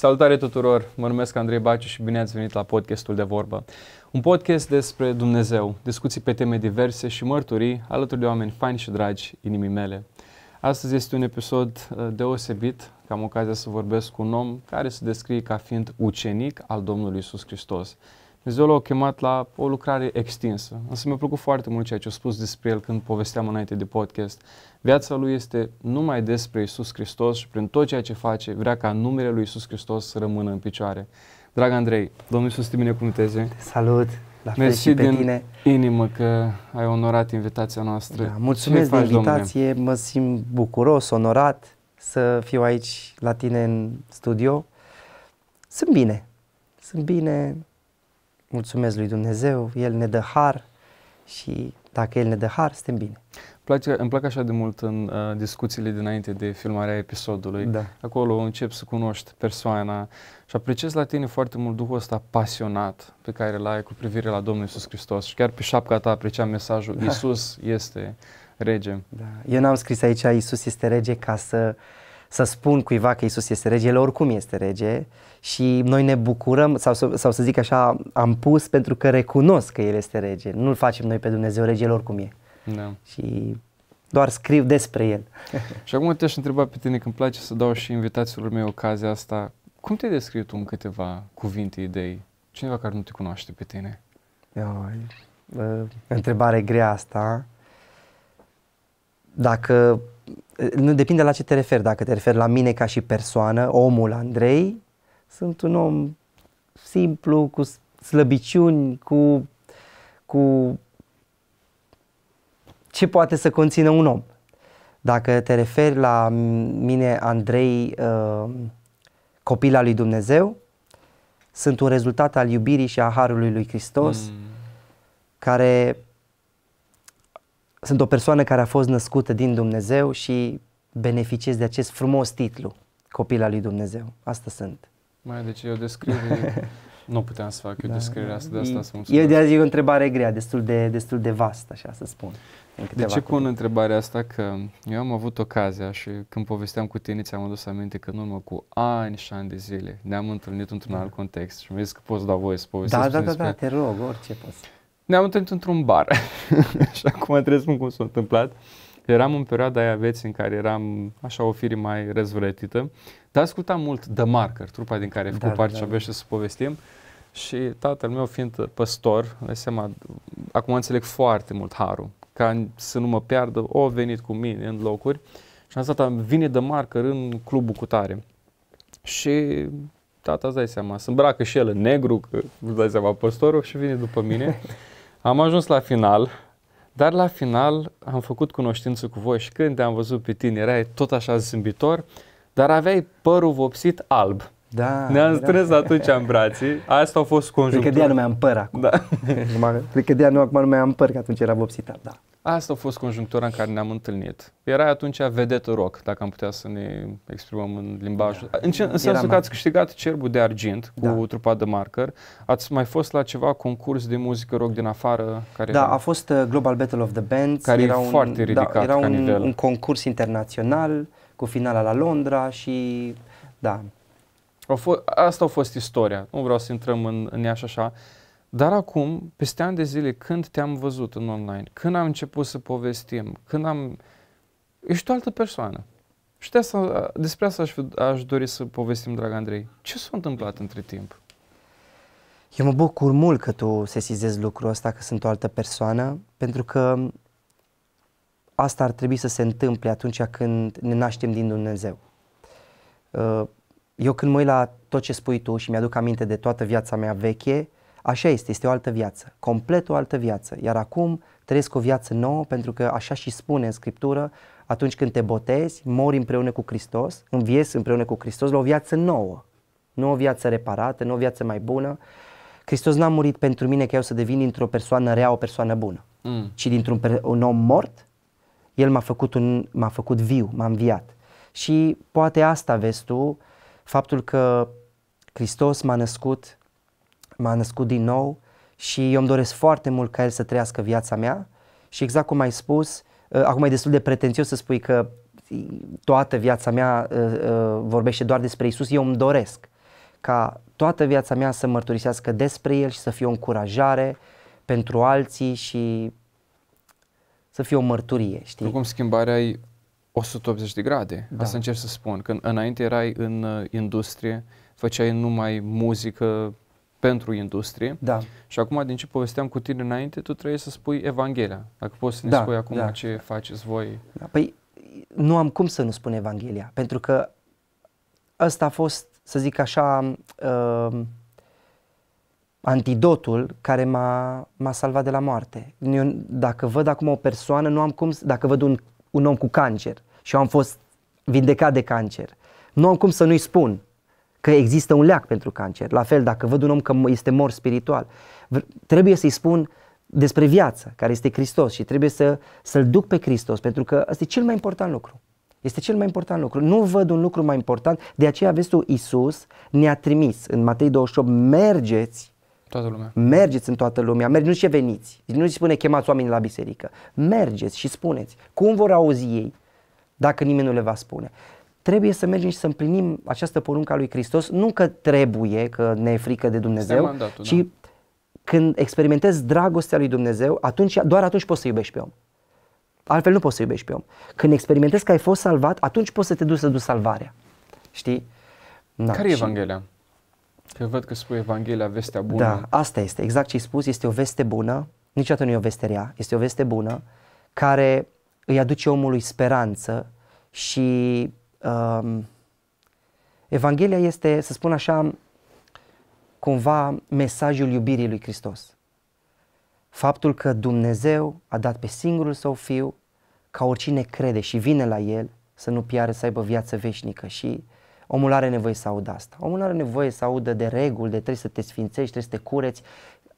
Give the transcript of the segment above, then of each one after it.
Salutare tuturor! Mă numesc Andrei Baciu și bine ați venit la podcastul de vorbă. Un podcast despre Dumnezeu, discuții pe teme diverse și mărturii alături de oameni faini și dragi inimii mele. Astăzi este un episod uh, deosebit, că am ocazia să vorbesc cu un om care se descrie ca fiind ucenic al Domnului Isus Hristos. Dumnezeu l-a chemat la o lucrare extinsă. Însă mi-a plăcut foarte mult ceea ce a spus despre el când povesteam înainte de podcast. Viața lui este numai despre Isus Hristos și prin tot ceea ce face vrea ca numele lui Isus Hristos să rămână în picioare. Drag Andrei, Domnul Iisus te binecuvânteze. Te salut! La fel Mersi și pe din tine. inimă că ai onorat invitația noastră. Da, mulțumesc de invitație, domnule? mă simt bucuros, onorat să fiu aici la tine în studio. Sunt bine, sunt bine, mulțumesc lui Dumnezeu, El ne dă har și dacă El ne dă har, suntem bine. Place, îmi plac așa de mult în uh, discuțiile dinainte de filmarea episodului. Da. Acolo încep să cunoști persoana și apreciez la tine foarte mult duhul ăsta pasionat pe care îl ai cu privire la Domnul Isus Hristos. Și chiar pe șapca ta apreciam mesajul da. Isus este rege. Da. Eu n-am scris aici Isus este rege ca să uh, să spun cuiva că Isus este rege, el oricum este rege și noi ne bucurăm sau, sau să zic așa, am pus pentru că recunosc că el este rege. Nu-l facem noi pe Dumnezeu rege, el oricum e. Da. Și doar scriu despre el. și acum te-aș întreba pe tine, când place să dau și invitațiilor mei ocazia asta, cum te descrii tu în câteva cuvinte, idei? Cineva care nu te cunoaște pe tine. Ioi, întrebare grea asta. Dacă nu depinde la ce te referi, dacă te referi la mine ca și persoană, omul Andrei, sunt un om simplu, cu slăbiciuni, cu, cu ce poate să conțină un om. Dacă te referi la mine, Andrei, uh, copil al lui Dumnezeu, sunt un rezultat al iubirii și a harului lui Hristos, mm. care sunt o persoană care a fost născută din Dumnezeu și beneficiez de acest frumos titlu, copil al lui Dumnezeu. Asta sunt. Mai deci eu descriu? nu puteam să fac eu da. descrierea asta, de asta e, să mulțumesc. E, e o întrebare grea, destul de, destul de vastă, așa să spun. De ce pun întrebarea asta? Că eu am avut ocazia și când povesteam cu tine ți-am adus aminte că în urmă cu ani și ani de zile ne-am întâlnit într-un da. alt context și mi-a zis că poți da voie să povestesc. Da, da, da, da, te rog, orice poți ne-am întâlnit într-un bar și acum trebuie să spun cum s-a întâmplat. Eram în perioada aia veții în care eram așa o firi mai răzvrătită, dar ascultam mult The Marker, trupa din care făcut da, parte da, da. și să povestim. Și tatăl meu fiind păstor, seama, acum înțeleg foarte mult harul, ca să nu mă piardă, o venit cu mine în locuri și am stat, vine de marker în clubul cu tare. Și tata, îți dai seama, se îmbracă și el în negru, că îți dai seama, păstorul și vine după mine Am ajuns la final, dar la final am făcut cunoștință cu voi și când am văzut pe tine, erai tot așa zâmbitor, dar aveai părul vopsit alb. Da, Ne-am strâns da. atunci în brații. Asta a fost conjunctura. Cred că de nu mai am păr acum. Da. cred că de nu, acum nu mai am păr, că atunci era vopsit alb. Da. Asta a fost conjunctura în care ne-am întâlnit. Era atunci vedetă rock, dacă am putea să ne exprimăm în limbajul. Da. În, în sensul Era că ați câștigat cerbul de argint cu da. trupa de marker. Ați mai fost la ceva concurs de muzică rock din afară? Care da, a fost uh, Global Battle of the Bands. Care era e un, foarte da, ridicat da, Era un, nivel. un concurs internațional cu finala la Londra și da. asta a fost istoria. Nu vreau să intrăm în, în ea și așa. Dar acum, peste ani de zile, când te-am văzut în online, când am început să povestim, când am... Ești o altă persoană. Și de asta, despre asta aș, aș dori să povestim, drag Andrei. Ce s-a întâmplat între timp? Eu mă bucur mult că tu sesizezi lucrul ăsta, că sunt o altă persoană, pentru că asta ar trebui să se întâmple atunci când ne naștem din Dumnezeu. Uh, eu când mă uit la tot ce spui tu și mi-aduc aminte de toată viața mea veche, Așa este, este o altă viață, complet o altă viață. Iar acum trăiesc o viață nouă pentru că așa și spune în Scriptură, atunci când te botezi, mori împreună cu Hristos, înviezi împreună cu Hristos la o viață nouă, nu o viață reparată, nu o viață mai bună. Hristos n-a murit pentru mine că eu să devin dintr-o persoană rea o persoană bună, mm. ci dintr-un un om mort, El m-a făcut, un, m-a făcut viu, m-a înviat. Și poate asta vezi tu, faptul că Hristos m-a născut m-a născut din nou și eu îmi doresc foarte mult ca el să trăiască viața mea și exact cum ai spus, uh, acum e destul de pretențios să spui că toată viața mea uh, uh, vorbește doar despre Isus, eu îmi doresc ca toată viața mea să mărturisească despre El și să fie o încurajare pentru alții și să fie o mărturie, știi? Cum schimbarea e 180 de grade, da. asta încerc să spun, când înainte erai în industrie, făceai numai muzică pentru industrie. Da. Și acum, din ce povesteam cu tine înainte, tu trebuie să spui Evanghelia. Dacă poți să ne da, spui acum da. ce faceți voi. Da, păi nu am cum să nu spun Evanghelia, pentru că ăsta a fost, să zic așa, uh, antidotul care m-a, m-a salvat de la moarte. Eu, dacă văd acum o persoană, nu am cum, dacă văd un, un om cu cancer și eu am fost vindecat de cancer, nu am cum să nu-i spun că există un leac pentru cancer. La fel, dacă văd un om că este mor spiritual, trebuie să-i spun despre viață, care este Hristos și trebuie să, să-l duc pe Hristos, pentru că asta e cel mai important lucru. Este cel mai important lucru. Nu văd un lucru mai important, de aceea vezi tu, Iisus ne-a trimis în Matei 28, mergeți Toată lumea. Mergeți în toată lumea, mergeți, nu ce veniți. Nu se spune chemați oamenii la biserică. Mergeți și spuneți. Cum vor auzi ei dacă nimeni nu le va spune? trebuie să mergem și să împlinim această poruncă a lui Hristos, nu că trebuie, că ne e frică de Dumnezeu, mandatul, ci da. când experimentezi dragostea lui Dumnezeu, atunci, doar atunci poți să iubești pe om. Altfel nu poți să iubești pe om. Când experimentezi că ai fost salvat, atunci poți să te duci să duci salvarea. Știi? Da, Care e și... Evanghelia? Că văd că spui Evanghelia, vestea bună. Da, asta este, exact ce ai spus, este o veste bună, niciodată nu e o veste rea, este o veste bună care îi aduce omului speranță și um, Evanghelia este, să spun așa, cumva mesajul iubirii lui Hristos. Faptul că Dumnezeu a dat pe singurul său fiu ca oricine crede și vine la el să nu piară, să aibă viață veșnică și omul are nevoie să audă asta. Omul are nevoie să audă de reguli, de trebuie să te sfințești, trebuie să te cureți.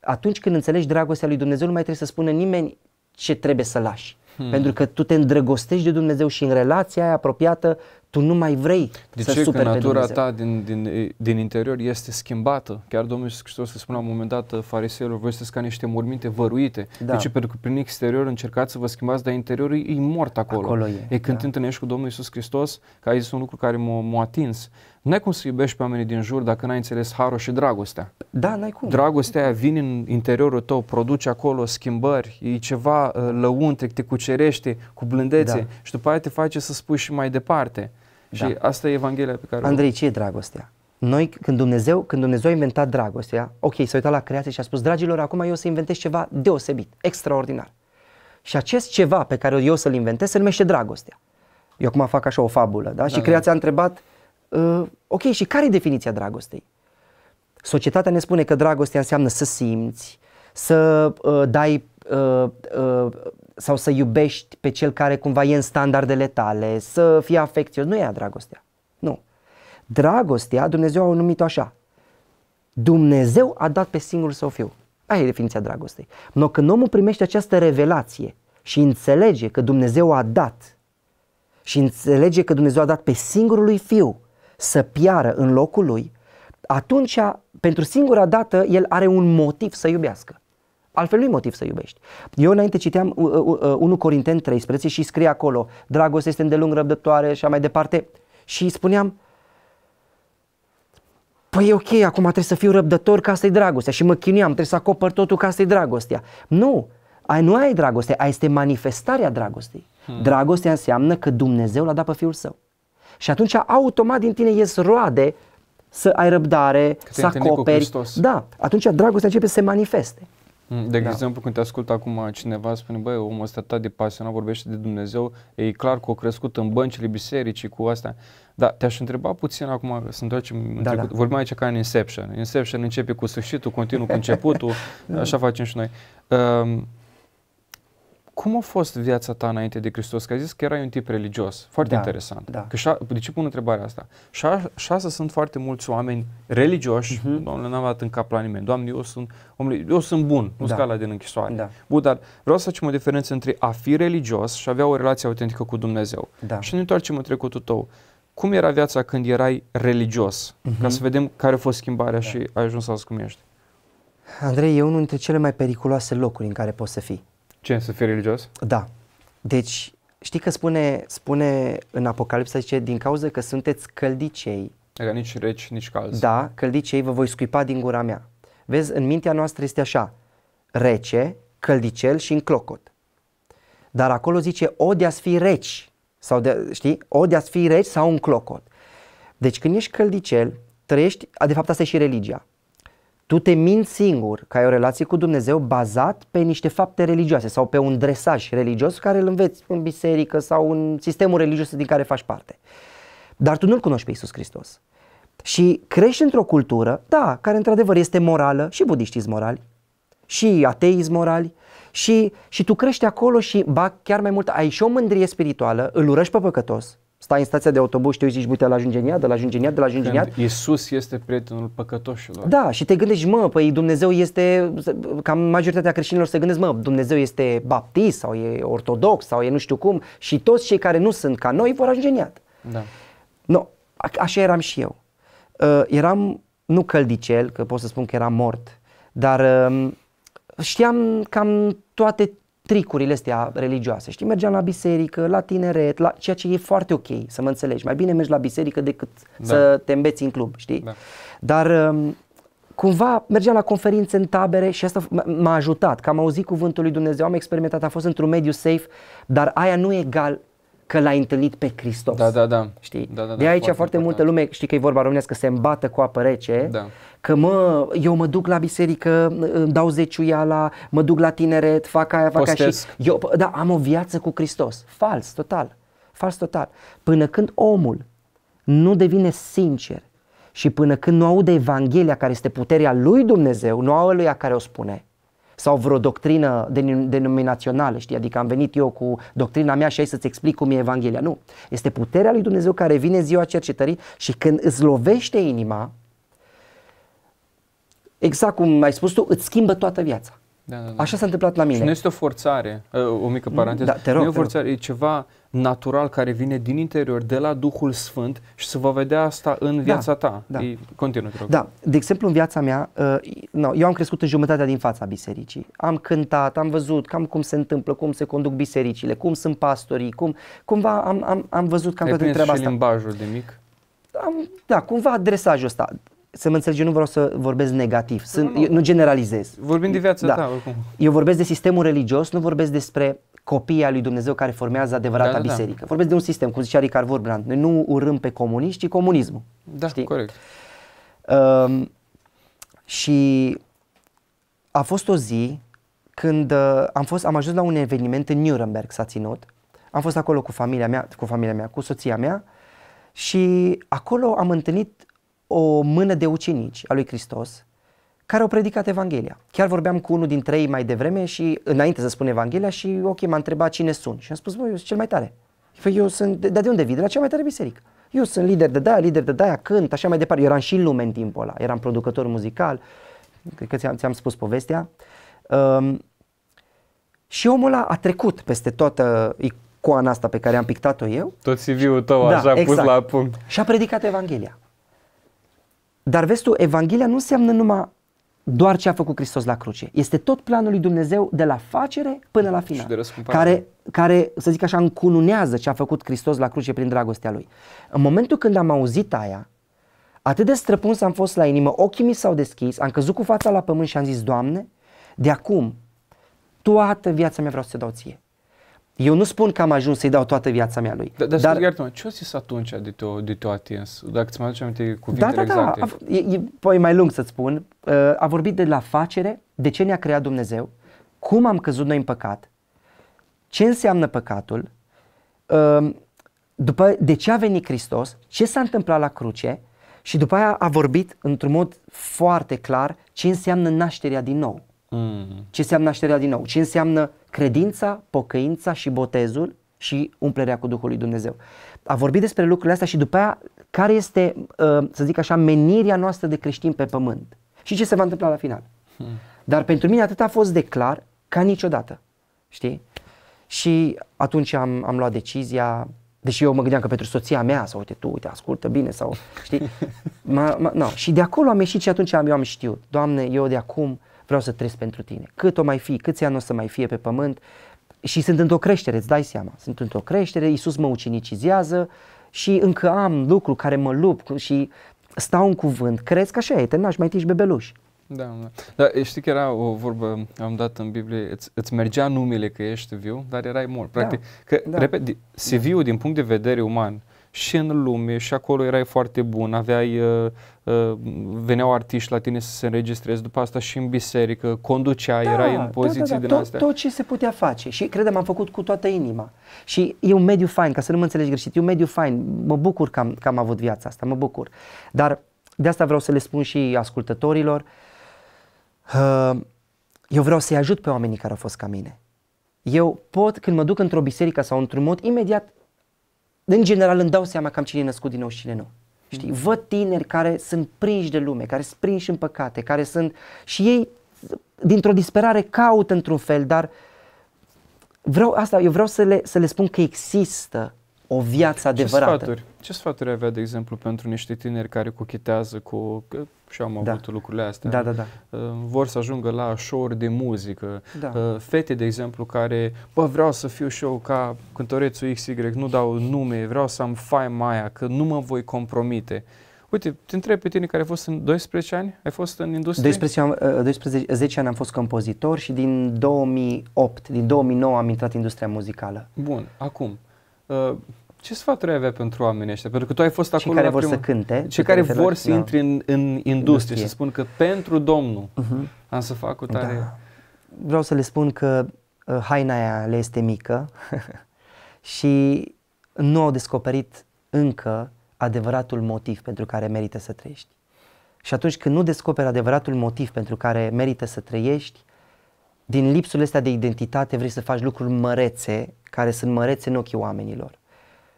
Atunci când înțelegi dragostea lui Dumnezeu, nu mai trebuie să spună nimeni ce trebuie să lași. Hmm. Pentru că tu te îndrăgostești de Dumnezeu și în relația aia apropiată tu nu mai vrei de să ce? Că natura ta din, din, din interior este schimbată. Chiar Domnul Iisus Hristos se spune la un moment dat uh, fariseilor, voi sunteți ca niște morminte văruite. Da. De ce? Pentru că prin exterior încercați să vă schimbați, dar interiorul e mort acolo. acolo e, e când da. te întâlnești cu Domnul Iisus Hristos, că ai zis un lucru care m-a, m-a atins. N-ai cum să iubești pe oamenii din jur dacă n-ai înțeles harul și dragostea. Da, n-ai cum. Dragostea vine în interiorul tău, produce acolo schimbări, e ceva uh, lăuntric, te cucerește cu blândețe da. și după aceea te face să spui și mai departe. Da. asta e Evanghelia pe care... Andrei, ce e dragostea? Noi, când Dumnezeu, când Dumnezeu a inventat dragostea, ok, s-a uitat la creație și a spus, dragilor, acum eu o să inventez ceva deosebit, extraordinar. Și acest ceva pe care eu să-l inventez se numește dragostea. Eu acum fac așa o fabulă, da? da și da. creația da. a întrebat, uh, ok, și care e definiția dragostei? Societatea ne spune că dragostea înseamnă să simți, să uh, dai uh, uh, sau să iubești pe cel care cumva e în standardele tale, să fii afecțios. Nu e dragostea. Nu. Dragostea, Dumnezeu a numit-o așa. Dumnezeu a dat pe singurul său fiu. Aia e definiția dragostei. No, când omul primește această revelație și înțelege că Dumnezeu a dat și înțelege că Dumnezeu a dat pe singurul lui fiu să piară în locul lui, atunci, pentru singura dată, el are un motiv să iubească. Altfel nu-i motiv să iubești. Eu înainte citeam 1 Corinten 13 și scrie acolo, dragoste este îndelung răbdătoare și mai departe. Și spuneam, Păi e ok, acum trebuie să fiu răbdător ca să-i dragostea și mă chinuiam, trebuie să acopăr totul ca să-i dragostea. Nu, ai, nu ai dragoste, ai este manifestarea dragostei. Hmm. Dragostea înseamnă că Dumnezeu l-a dat pe Fiul Său. Și atunci automat din tine ies roade să ai răbdare, să acoperi. Da, atunci dragostea începe să se manifeste. Mm, de da. exemplu, când te ascult acum cineva spune, băi, omul ăsta atât de pasionat vorbește de Dumnezeu, e clar că o crescut în băncile bisericii cu astea. Dar te-aș întreba puțin acum, să întoarcem da, trecut, da. vorbim aici ca în Inception. Inception începe cu sfârșitul, continuu cu începutul, da. așa facem și noi. Uh, cum a fost viața ta înainte de Hristos? Că ai zis că erai un tip religios. Foarte da, interesant. Da. Că șa, de ce pun întrebarea asta? Șa, șase sunt foarte mulți oameni religioși. Uh-huh. Mhm. Doamne, n-am dat în cap la nimeni. Doamne, eu sunt, om, eu sunt bun. Nu da. scala din închisoare. Da. Bun, dar vreau să facem o diferență între a fi religios și a avea o relație autentică cu Dumnezeu. Da. Și ne întoarcem în trecutul tău. Cum era viața când erai religios? Uh-huh. Ca să vedem care a fost schimbarea da. și ai ajuns să cum ești. Andrei, e unul dintre cele mai periculoase locuri în care poți să fii. Ce, să fii religios? Da. Deci, știi că spune, spune în Apocalipsa, zice, din cauza că sunteți căldicei. Adică nici reci, nici calzi. Da, căldicei vă voi scuipa din gura mea. Vezi, în mintea noastră este așa, rece, căldicel și în clocot. Dar acolo zice, o de a fi reci, sau de, știi, o de a fi reci sau un clocot. Deci când ești căldicel, trăiești, de fapt asta e și religia, tu te minți singur că ai o relație cu Dumnezeu bazat pe niște fapte religioase sau pe un dresaj religios care îl înveți în biserică sau în sistemul religios din care faci parte. Dar tu nu-L cunoști pe Isus Hristos. Și crești într-o cultură, da, care într-adevăr este morală, și budiștii morali, și atei morali, și, și tu crești acolo și, ba, chiar mai mult, ai și o mândrie spirituală, îl urăști pe păcătos, stai în stația de autobuz și te uiți, zici, uite, la ajunge în iad, la ajunge în iad, la ajunge în iad. Iisus este prietenul păcătoșilor. Da, și te gândești, mă, păi Dumnezeu este, cam majoritatea creștinilor se gândesc, mă, Dumnezeu este baptist sau e ortodox sau e nu știu cum și toți cei care nu sunt ca noi vor ajunge în iad. Da. No, a- așa eram și eu. Uh, eram, nu căldicel, că pot să spun că eram mort, dar uh, știam cam toate tricurile astea religioase. Știi, mergeam la biserică, la tineret, la ceea ce e foarte ok, să mă înțelegi. Mai bine mergi la biserică decât da. să te îmbeți în club, știi? Da. Dar um, cumva mergeam la conferințe în tabere și asta m-a ajutat, că am auzit cuvântul lui Dumnezeu, am experimentat, am fost într-un mediu safe, dar aia nu e egal că l-ai întâlnit pe Hristos. Da, da, da. Știi? Da, da, da, de aici foarte, foarte multă lume, știi că e vorba românească, se îmbată cu apă rece, da. că mă, eu mă duc la biserică, îmi dau la, mă duc la tineret, fac aia, fac Postesc. aia și eu, da, am o viață cu Hristos. Fals, total. Fals, total. Până când omul nu devine sincer și până când nu aude Evanghelia care este puterea lui Dumnezeu, nu a lui care o spune, sau vreo doctrină denominațională, știi? Adică am venit eu cu doctrina mea și hai să-ți explic cum e Evanghelia. Nu. Este puterea lui Dumnezeu care vine ziua cercetării și când îți lovește inima, exact cum ai spus tu, îți schimbă toată viața. Da, da, da. Așa s-a întâmplat la mine. Și nu este o forțare, ă, o mică da, paranteză, da, te rog, nu e o forțare, e ceva natural care vine din interior, de la Duhul Sfânt și să vă vedea asta în da, viața da, ta. Da. E, continuă, te rog. Da, de exemplu în viața mea, ă, eu am crescut în jumătatea din fața bisericii. Am cântat, am văzut cam cum se întâmplă, cum se conduc bisericile, cum sunt pastorii, cum, cumva am, am, am văzut cam Ai toată treaba asta. Ai limbajul de mic? da, cumva adresajul ăsta să mă înțelegi, eu nu vreau să vorbesc negativ, sunt, nu, nu. nu generalizez. Vorbim de viața da. ta, da, oricum. Eu vorbesc de sistemul religios, nu vorbesc despre copiii lui Dumnezeu care formează adevărata da, da, da. biserică. Da. Vorbesc de un sistem, cum zicea Ricard Vorbrand, noi nu urâm pe comuniști, ci comunismul. Da, știi? corect. Um, și a fost o zi când uh, am, fost, am ajuns la un eveniment în Nuremberg, s-a ținut. Am fost acolo cu familia mea, cu familia mea, cu soția mea și acolo am întâlnit o mână de ucenici a lui Hristos care au predicat Evanghelia. Chiar vorbeam cu unul dintre ei mai devreme și înainte să spun Evanghelia și ok, m-a întrebat cine sunt și am spus, voi eu sunt cel mai tare. Păi eu sunt, dar de unde vii? De la cea mai tare biserică. Eu sunt lider de daia, lider de daia, da, cânt, așa mai departe. Eu eram și în lume în timpul ăla, eram producător muzical, cred că ți-am, ți-am spus povestea. Um, și omul ăla a trecut peste toată icoana asta pe care am pictat-o eu. Tot CV-ul tău da, așa exact. pus la punct. Și a predicat Evanghelia. Dar vezi tu, Evanghelia nu înseamnă numai doar ce a făcut Hristos la cruce. Este tot planul lui Dumnezeu de la facere până la final. Care, care, să zic așa, încununează ce a făcut Hristos la cruce prin dragostea lui. În momentul când am auzit aia, atât de străpuns am fost la inimă, ochii mi s-au deschis, am căzut cu fața la pământ și am zis, Doamne, de acum toată viața mea vreau să te dau ție. Eu nu spun că am ajuns să-i dau toată viața mea lui. Da, dar, dar iartă-mă, ce a zis atunci adică, de te-o, de te atins? Dacă ți mai aduce aminte cuvintele da, da, da, exacte. A, e, e, păi mai lung să-ți spun. Uh, a vorbit de la facere, de ce ne-a creat Dumnezeu, cum am căzut noi în păcat, ce înseamnă păcatul, uh, după de ce a venit Hristos, ce s-a întâmplat la cruce și după aia a vorbit într-un mod foarte clar ce înseamnă nașterea din nou. Mm. Ce înseamnă nașterea din nou? Ce înseamnă credința, pocăința și botezul și umplerea cu Duhul lui Dumnezeu? A vorbit despre lucrurile astea și după aia care este, ă, să zic așa, menirea noastră de creștin pe pământ și ce se va întâmpla la final. Hmm. Dar pentru mine atât a fost de clar ca niciodată. Știi? Și atunci am, am luat decizia, deși eu mă gândeam că pentru soția mea, sau uite tu, uite, ascultă bine, sau știi, ma, ma, no. și de acolo am ieșit și atunci am, eu am știut, Doamne, eu de acum uh, vreau să trăiesc pentru tine. Cât o mai fi, câți ani o să mai fie pe pământ și sunt într-o creștere, îți dai seama, sunt într-o creștere, Iisus mă ucinicizează și încă am lucru care mă lupt și stau în cuvânt, crezi că așa e, te naști, mai tici bebeluș. Da, da. Dar știi că era o vorbă, am dat în Biblie, îți, îți mergea numele că ești viu, dar erai mort. Da. Practic, da, că, da. repet, da. CV-ul din punct de vedere uman, și în lume și acolo erai foarte bun, aveai uh, Uh, veneau artiști la tine să se înregistreze, după asta și în biserică, conducea, da, erai în da, poziții da, da, da. din tot, astea. Tot ce se putea face și credem am făcut cu toată inima. Și e un mediu fain, ca să nu mă înțelegi greșit, e un mediu fain, mă bucur că am, că am avut viața asta, mă bucur. Dar de asta vreau să le spun și ascultătorilor, uh, eu vreau să-i ajut pe oamenii care au fost ca mine. Eu pot, când mă duc într-o biserică sau într-un mod, imediat, în general, îmi dau seama cam cine e născut din nou și cine nu. Știi, văd tineri care sunt prinși de lume, care sunt prinși în păcate, care sunt și ei dintr-o disperare caută într-un fel, dar vreau asta, eu vreau să le, să le spun că există o viață adevărată. Ce sfaturi, ce sfaturi avea, de exemplu, pentru niște tineri care cochetează cu și am da. avut lucrurile astea. Da, da, da. Uh, vor să ajungă la show de muzică. Da. Uh, fete, de exemplu, care, bă, vreau să fiu și eu ca cântărețul XY, nu dau nume, vreau să am faima aia, că nu mă voi compromite. Uite, te întreb pe tine care ai fost în 12 ani, ai fost în industrie? 12 12, 10 ani am fost compozitor și din 2008, din 2009 am intrat în industria muzicală. Bun, acum, uh, ce sfaturi ai avea pentru oamenii ăștia? Pentru că tu ai fost acolo cei care la primul... vor să cânte. Cei care vor să da. intri în, în industrie, industrie și să spun că pentru Domnul uh-huh. am să fac o tare... Da. Vreau să le spun că uh, haina aia le este mică și nu au descoperit încă adevăratul motiv pentru care merită să trăiești. Și atunci când nu descoperi adevăratul motiv pentru care merită să trăiești, din lipsul ăsta de identitate vrei să faci lucruri mărețe, care sunt mărețe în ochii oamenilor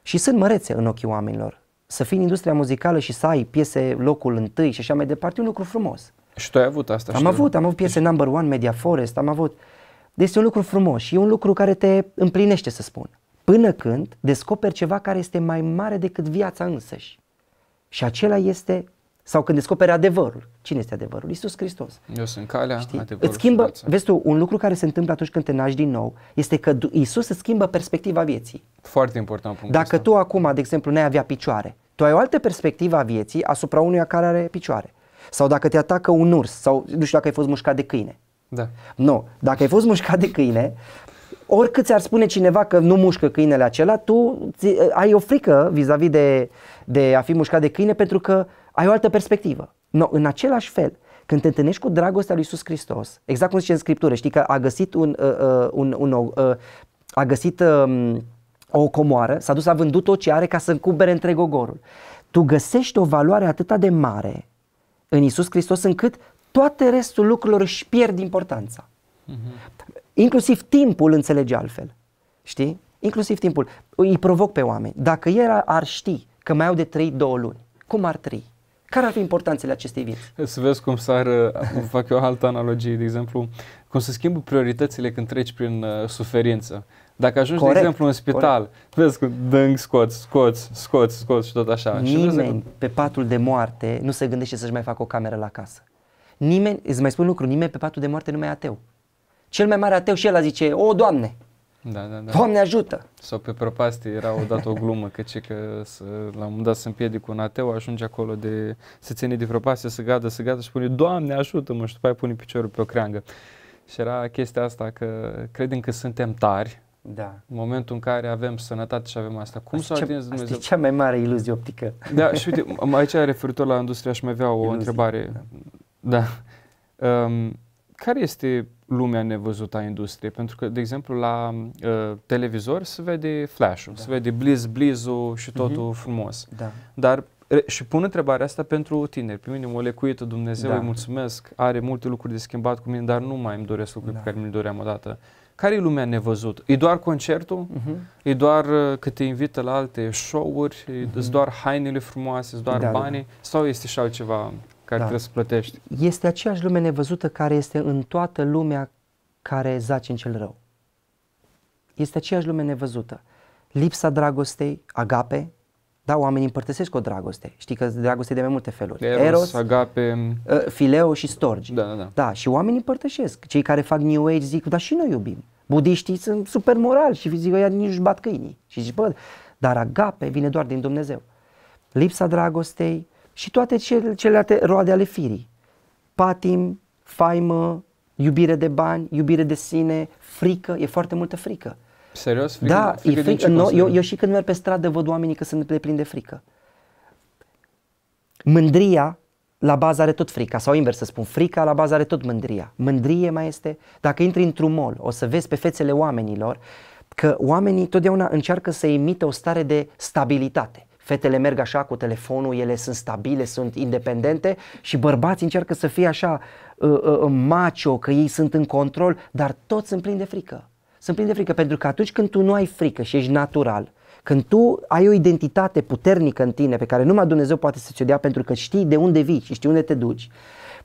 și sunt mărețe în ochii oamenilor. Să fii în industria muzicală și să ai piese locul întâi și așa mai departe, e un lucru frumos. Și tu ai avut asta. Am avut, am avut piese number one, Media Forest, am avut. Deci este un lucru frumos și e un lucru care te împlinește, să spun. Până când descoperi ceva care este mai mare decât viața însăși. Și acela este sau când descoperi adevărul. Cine este adevărul? Iisus Hristos. Eu sunt calea, Știi? adevărul. Îți schimbă, vezi tu, un lucru care se întâmplă atunci când te naști din nou este că Iisus îți schimbă perspectiva vieții. Foarte important punctul Dacă ăsta. tu acum, de exemplu, n-ai avea picioare, tu ai o altă perspectivă a vieții asupra unui care are picioare. Sau dacă te atacă un urs, sau nu știu dacă ai fost mușcat de câine. Da. Nu, no, dacă ai fost mușcat de câine, oricât ți-ar spune cineva că nu mușcă câinele acela, tu ai o frică vis-a-vis de, de a fi mușcat de câine pentru că ai o altă perspectivă. No, în același fel, când te întâlnești cu dragostea lui Iisus Hristos, exact cum zice în Scriptură, știi că a găsit un, uh, uh un, un uh, a găsit um, o comoară, s-a dus, a vândut tot ce are ca să încubere întreg ogorul. Tu găsești o valoare atât de mare în Iisus Hristos încât toate restul lucrurilor își pierd importanța. Uh-huh. Inclusiv timpul înțelege altfel. Știi? Inclusiv timpul. Îi provoc pe oameni. Dacă ei ar ști că mai au de trăit două luni, cum ar trăi? Care ar fi importanțele acestei vieți? Să vezi cum s-ar, fac eu o altă analogie, de exemplu, cum se schimbă prioritățile când treci prin uh, suferință. Dacă ajungi, Corect. de exemplu, în spital, Corect. vezi că dâng, scoți, scoți, scoți, scoți și tot așa. Nimeni și că... pe patul de moarte nu se gândește să-și mai facă o cameră la casă. Nimeni, îți mai spun lucru, nimeni pe patul de moarte nu mai e ateu. Cel mai mare ateu și el a zice, o, Doamne, da, da, da. Doamne ajută! Sau pe prăpastie era odată o glumă, că ce că să, la un moment dat se împiedică un ateu, ajunge acolo de, să ține de prăpastie, să gadă, să gadă și spune Doamne ajută-mă și după aia pune piciorul pe o creangă. Și era chestia asta că credem că suntem tari, da. În momentul în care avem sănătate și avem asta. Cum s-a atins Dumnezeu? Asta e cea mai mare iluzie optică. Da, și uite, aici referitor la industria și mai avea o iluzie, întrebare. Da. da. Um, care este lumea nevăzută a industriei. Pentru că, de exemplu, la uh, televizor se vede flash-ul, da. se vede bliz blizul și mhm. totul uh-huh. frumos. Da. Dar și pun întrebarea asta pentru tineri. Pe mine mă lecuită Dumnezeu, da. îi mulțumesc, are multe lucruri de schimbat cu mine, dar nu mai îmi doresc lucruri da. pe care mi l doream odată. Care e lumea nevăzută? E doar concertul? Uh-huh. E doar uh, că te invită la alte show-uri? Uh-huh. E mhm. doar hainele frumoase? E doar da, da, banii? Da. Sau este și altceva? care da. trebuie să plătești. Este aceeași lume nevăzută care este în toată lumea care zace în cel rău. Este aceeași lume nevăzută. Lipsa dragostei, agape, da, oamenii împărtăsesc o dragoste. Știi că dragoste de mai multe feluri. Eros, Eros agape, uh, fileo și storgi. Da, da, da. Da, și oamenii împărtășesc. Cei care fac New Age zic, dar și noi iubim. Budiștii sunt super morali și zic, ea nici bat câinii. Și zic, bă, dar agape vine doar din Dumnezeu. Lipsa dragostei, și toate cele, celelalte roade ale firii. Patim, faimă, iubire de bani, iubire de sine, frică, e foarte multă frică. Serios? Frică, da, frică e frică. No, eu, eu și când merg pe stradă văd oamenii că sunt plini de frică. Mândria la bază are tot frica, sau invers să spun, frica la bază are tot mândria. Mândrie mai este, dacă intri într-un mol, o să vezi pe fețele oamenilor că oamenii totdeauna încearcă să imite o stare de stabilitate. Fetele merg așa cu telefonul, ele sunt stabile, sunt independente și bărbații încearcă să fie așa uh, uh, uh macio, că ei sunt în control, dar toți sunt plini de frică. Sunt plini de frică pentru că atunci când tu nu ai frică și ești natural, când tu ai o identitate puternică în tine pe care numai Dumnezeu poate să ți-o dea pentru că știi de unde vii și știi unde te duci,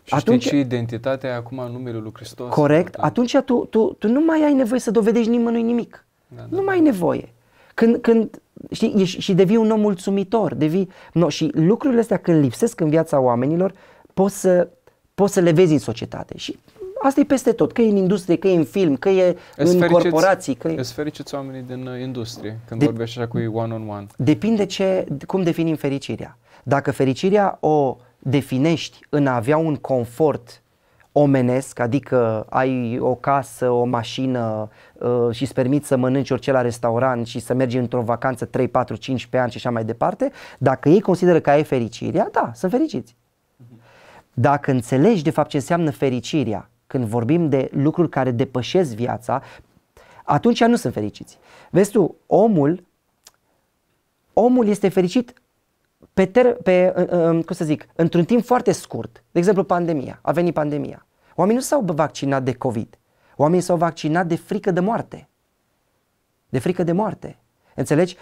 și atunci, știi ce identitatea e acum în numele lui Hristos. Corect. Da. Atunci tu, tu, tu nu mai ai nevoie să dovedești nimănui nimic. Da, da. Nu da. mai ai nevoie. Când, când Știi, Și, și devii un om mulțumitor, devii, no, și lucrurile astea când lipsesc în viața oamenilor, poți să, poți să le vezi în societate și asta e peste tot, că e în industrie, că e în film, că e în corporații. Că e... fericiți oamenii din uh, industrie când de, vorbești așa cu ei one-on-one? Depinde ce, cum definim fericirea. Dacă fericirea o definești în a avea un confort omenesc, adică ai o casă, o mașină uh, și îți permiți să mănânci orice la restaurant și să mergi într-o vacanță 3, 4, pe ani și așa mai departe, dacă ei consideră că ai fericirea, da, sunt fericiți. Dacă înțelegi de fapt ce înseamnă fericirea, când vorbim de lucruri care depășesc viața, atunci nu sunt fericiți. Vezi tu, omul, omul este fericit pe, ter- pe cum să zic, într-un timp foarte scurt. De exemplu, pandemia. A venit pandemia. Oamenii nu s-au vaccinat de COVID. Oamenii s-au vaccinat de frică de moarte. De frică de moarte. Înțelegi?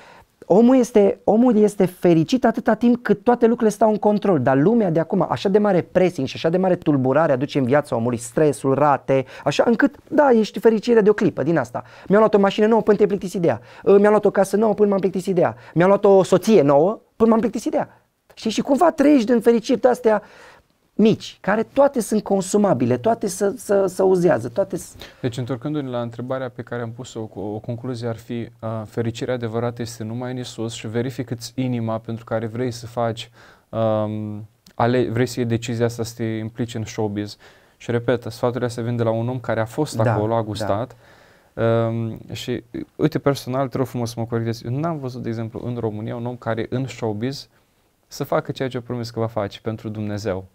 Omul este, omul este fericit atâta timp cât toate lucrurile stau în control, dar lumea de acum, așa de mare pressing și așa de mare tulburare aduce în viața omului, stresul, rate, așa încât, da, ești fericire de o clipă din asta. Mi-am luat o mașină nouă până te-ai plictisit ideea. Ă, mi-am luat o casă nouă până m-am plictisit ideea. Mi-am luat o soție nouă până m-am plictisit ideea. Știi? Și cumva trăiești din fericirea de astea mici, care toate sunt consumabile, toate să, să, să uzează, toate... Să... Deci, întorcându-ne la întrebarea pe care am pus-o, o, o concluzie ar fi uh, fericirea adevărată este numai în Isus și verifică-ți inima pentru care vrei să faci, um, ale, vrei să iei decizia asta să te implici în showbiz. Și repet, sfaturile să vin de la un om care a fost da, acolo, a da. gustat, da. Um, și uite personal, te rog frumos să mă corectez. eu n-am văzut, de exemplu, în România un om care în showbiz să facă ceea ce a promis că va face pentru Dumnezeu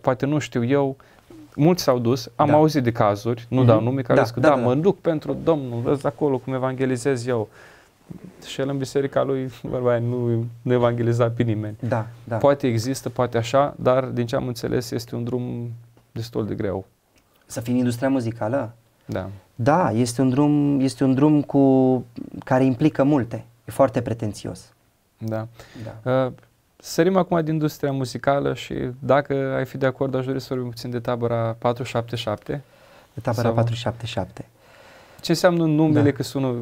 poate nu știu eu, mulți s-au dus, am da. auzit de cazuri, nu mm-hmm. dau mhm. nume, care da, zic, da, da, da, mă duc pentru Domnul, văd acolo cum evangelizez eu. Și el în biserica lui, vorba nu, nu evangeliza pe nimeni. Da, da. Poate există, poate așa, dar din ce am înțeles este un drum destul de greu. Să fii în industria muzicală? Da. Da, este un drum, este un drum cu, care implică multe. E foarte pretențios. Da. da. Uh, Sărim acum din industria muzicală și dacă ai fi de acord, aș dori să vorbim puțin de tabăra 477. De tabăra sau... 477. Ce înseamnă numele, da. că sună,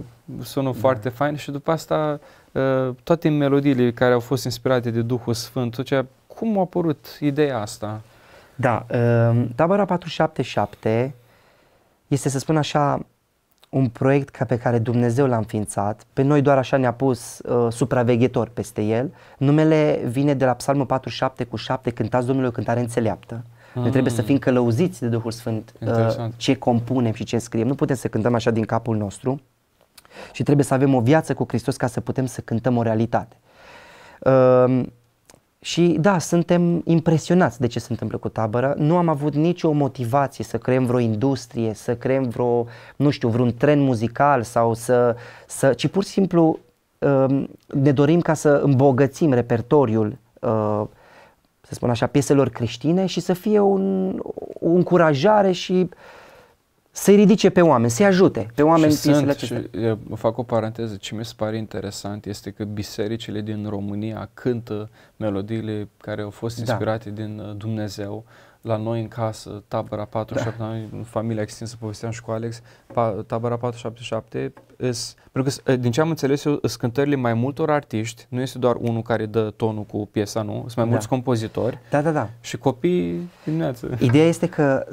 sună da. foarte fain și după asta ă, toate melodiile care au fost inspirate de Duhul Sfânt, tot ceea, cum a apărut ideea asta? Da, ă, tabăra 477 este, să spun așa, un proiect ca pe care Dumnezeu l-a înființat, pe noi doar așa ne-a pus uh, supraveghetor peste el. Numele vine de la Psalmul 47 cu 7, cântați Domnului o cântare înțeleaptă. Mm. Noi trebuie să mm. fim călăuziți de Duhul Sfânt uh, ce compunem și ce scriem. Nu putem să cântăm așa din capul nostru și trebuie să avem o viață cu Hristos ca să putem să cântăm o realitate. Uh, și da, suntem impresionați de ce se întâmplă cu tabără. Nu am avut nicio motivație să creăm vreo industrie, să creăm vreo, nu știu, vreun tren muzical sau să, să ci pur și simplu um, ne dorim ca să îmbogățim repertoriul, uh, să spun așa, pieselor creștine și să fie un, o încurajare și uh, să-i ridice pe oameni, să-i ajute pe oameni și sunt, și eu fac o paranteză, ce mi se pare interesant este că bisericile din România cântă melodiile care au fost da. inspirate da. din uh, Dumnezeu la noi în casă, tabăra 477, da. familia extinsă, povesteam și cu Alex, pa, tabăra 477, is, pentru că, din ce am înțeles eu, sunt cântările mai multor artiști, nu este doar unul care dă tonul cu piesa, nu, sunt mai da. mulți compozitori da, da, da. și copii dimineață. Ideea este că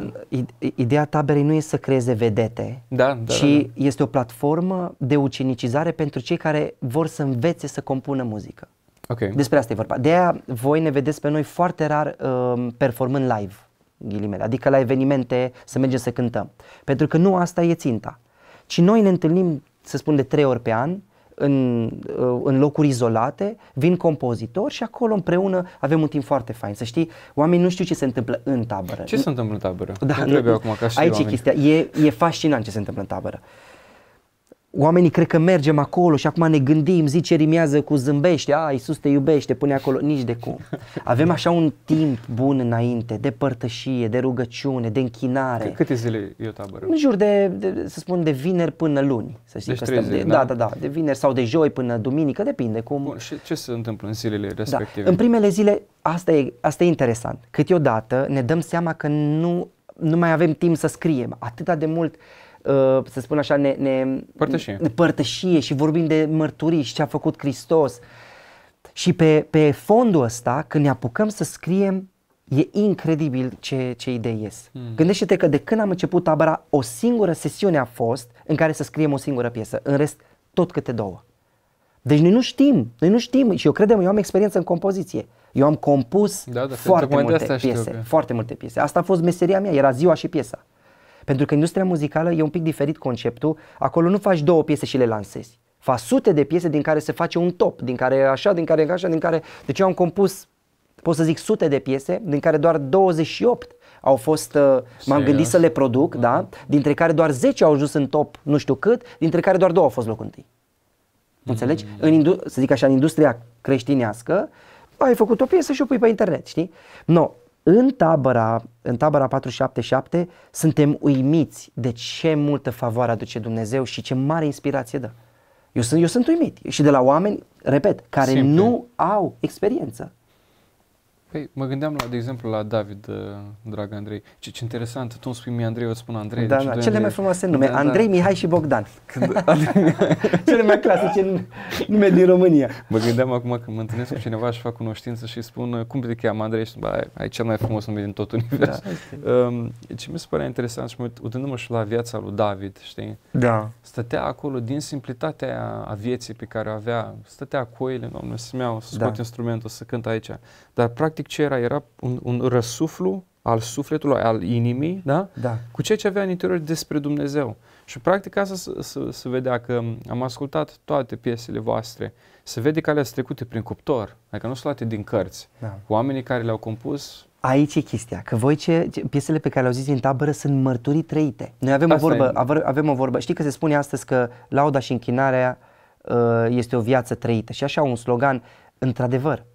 ideea taberei nu este să creeze vedete, da, da, ci da, da. este o platformă de ucinicizare pentru cei care vor să învețe să compună muzică. Okay. Despre asta e vorba. De aia voi ne vedeți pe noi foarte rar uh, performând live, ghilimele, adică la evenimente să mergem să cântăm. Pentru că nu asta e ținta. Ci noi ne întâlnim, să spun, de trei ori pe an, în, uh, în locuri izolate, vin compozitori și acolo împreună avem un timp foarte fain. Să știi, oamenii nu știu ce se întâmplă în tabără. Ce se întâmplă în tabără? Da, nu, acum, ca și aici e chestia. E, e fascinant ce se întâmplă în tabără. Uh, Oamenii cred că mergem acolo și acum ne gândim, zice rimiază cu zâmbește, a, Iisus te iubește, pune acolo, nici de cum. Avem așa un timp bun înainte, de părtășie, de rugăciune, de închinare. câte zile e o tabără? În jur de, de, să spun, de vineri până luni, să știi deci că stăm de, da? da, da, da, de vineri sau de joi până duminică, depinde cum. Bun, și ce se întâmplă în zilele da. respective? Da. În primele zile, asta e, asta e interesant, câteodată ne dăm seama că nu, nu mai avem timp să scriem, atâta de mult Uh, să spun așa, ne, ne părtășie. părtășie și vorbim de mărturii și ce a făcut Hristos. Și pe, pe fondul ăsta, când ne apucăm să scriem, e incredibil ce, ce idei ies. Mm. Gândește-te că de când am început tabăra, o singură sesiune a fost în care să scriem o singură piesă. În rest, tot câte două. Deci noi nu știm, noi nu știm și eu credem, eu am experiență în compoziție. Eu am compus da, da, foarte multe piese, foarte multe piese. Asta a fost meseria mea, era ziua și piesa. Pentru că industria muzicală e un pic diferit conceptul, acolo nu faci două piese și le lansezi. Faci sute de piese din care se face un top, din care așa, din care așa, din care... Deci eu am compus, pot să zic, sute de piese, din care doar 28 au fost, uh, Serios? m-am gândit să le produc, da, dintre care doar 10 au ajuns în top nu știu cât, dintre care doar două au fost locul întâi. Înțelegi? Mm. În indu- să zic așa, în industria creștinească, ai făcut o piesă și o pui pe internet, știi? No, în tabăra, în tabăra 477 suntem uimiți de ce multă favoare aduce Dumnezeu și ce mare inspirație dă. Eu sunt, eu sunt uimit și de la oameni, repet, care Simple. nu au experiență. Păi, mă gândeam, la, de exemplu, la David, uh, drag Andrei. Ce, ce interesant, tu îmi spui mie Andrei, eu îți spun Andrei. Da, deci da, cele mai frumoase nume, da, da. Andrei, da. Mihai și Bogdan. Când... cele mai clasice nume din România. Mă gândeam acum când mă întâlnesc cu cineva și fac cunoștință și spun, uh, cum te cheamă Andrei? Și ai, ai cel mai frumos nume din tot universul. Da, um, ce mi se părea interesant și uitându-mă și la viața lui David, știi? Da. Stătea acolo din simplitatea a vieții pe care o avea, stătea cu ele, nu, se smeau, să da. scot da. instrumentul, să cânt aici. Dar, practic, practic ce era? Era un, un răsuflu al sufletului, al inimii, da? da? Cu ceea ce avea în interior despre Dumnezeu. Și practic asta se, se, se vedea că am ascultat toate piesele voastre, se vede că le-ați trecute prin cuptor, adică nu sunt luate din cărți. Da. Oamenii care le-au compus aici e chestia, că voi ce, ce piesele pe care le zis din tabără sunt mărturii trăite. Noi avem Asta o vorbă, e... avem o vorbă. Știi că se spune astăzi că lauda și închinarea uh, este o viață trăită și așa un slogan într-adevăr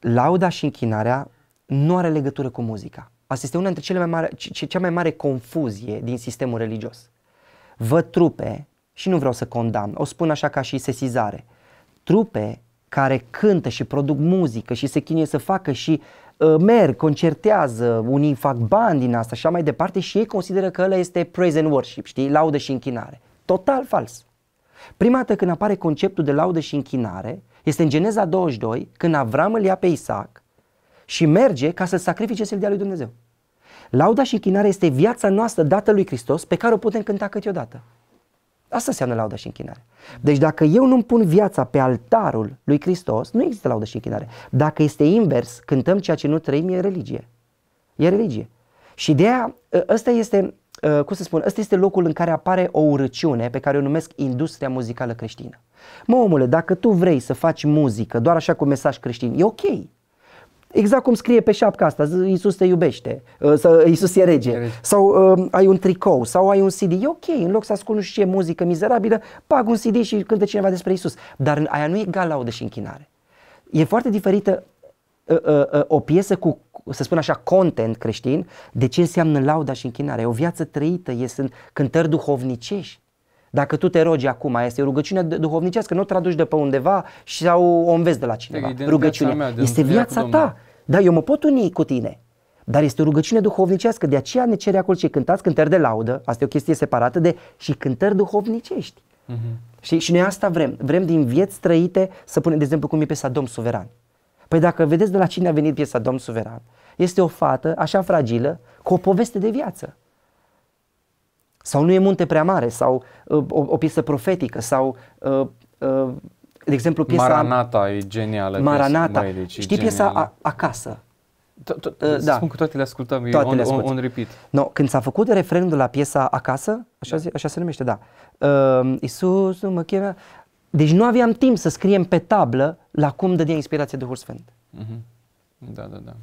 lauda și închinarea nu are legătură cu muzica. Asta este una dintre cele mai mare, cea mai mare confuzie din sistemul religios. Vă trupe, și nu vreau să condamn, o spun așa ca și sesizare, trupe care cântă și produc muzică și se chinuie să facă și uh, merg, concertează, unii fac bani din asta și așa mai departe și ei consideră că ăla este praise and worship, știi, laudă și închinare. Total fals. Prima dată când apare conceptul de laudă și închinare, este în Geneza 22 când Avram îl ia pe Isaac și merge ca să sacrifice să-l dea lui Dumnezeu. Lauda și închinarea este viața noastră dată lui Hristos pe care o putem cânta câteodată. Asta înseamnă lauda și închinare. Deci dacă eu nu-mi pun viața pe altarul lui Hristos, nu există lauda și închinare. Dacă este invers, cântăm ceea ce nu trăim, e religie. E religie. Și de aia, ă, ăsta este Uh, cum să spun, ăsta este locul în care apare o urăciune pe care o numesc industria muzicală creștină. Mă omule, dacă tu vrei să faci muzică doar așa cu mesaj creștin, e ok. Exact cum scrie pe șapca asta, Iisus te iubește, uh, Iisus e rege, sau uh, ai un tricou, sau ai un CD, e ok, în loc să ascult nu știu ce muzică mizerabilă, pag un CD și cântă cineva despre Iisus. Dar aia nu e galaudă și închinare. E foarte diferită uh, uh, uh, o piesă cu să spun așa, content creștin, de ce înseamnă lauda și închinarea. E o viață trăită, e, sunt cântări duhovnicești. Dacă tu te rogi acum, este rugăciunea duhovnicească, nu o traduci de pe undeva și sau o înveți de la cineva. Evident, rugăciunea mea, este viața ta. Da, eu mă pot uni cu tine. Dar este o rugăciune duhovnicească, de aceea ne cere acolo ce cântați cântări de laudă, asta e o chestie separată, de și cântări duhovnicești. Uh-huh. Și, și noi asta vrem. Vrem din vieți trăite să punem, de exemplu, cum e pe Sadom Suveran. Păi dacă vedeți de la cine a venit piesa Domn Suveran, este o fată așa fragilă cu o poveste de viață. Sau nu e munte prea mare, sau uh, o, o piesă profetică, sau, uh, uh, de exemplu, piesa... Maranata e genială. Maranata. Deci piesa, deci Știi genială. piesa a, Acasă? Uh, da. Spun că toate le ascultăm, toate on, le ascult. on, on repeat. No, când s-a făcut referendul la piesa Acasă, așa, da. așa se numește, da. Uh, Iisus, nu mă chema, deci nu aveam timp să scriem pe tablă la cum dădea inspirație Duhul Sfânt. Mm-hmm. Da, da, da.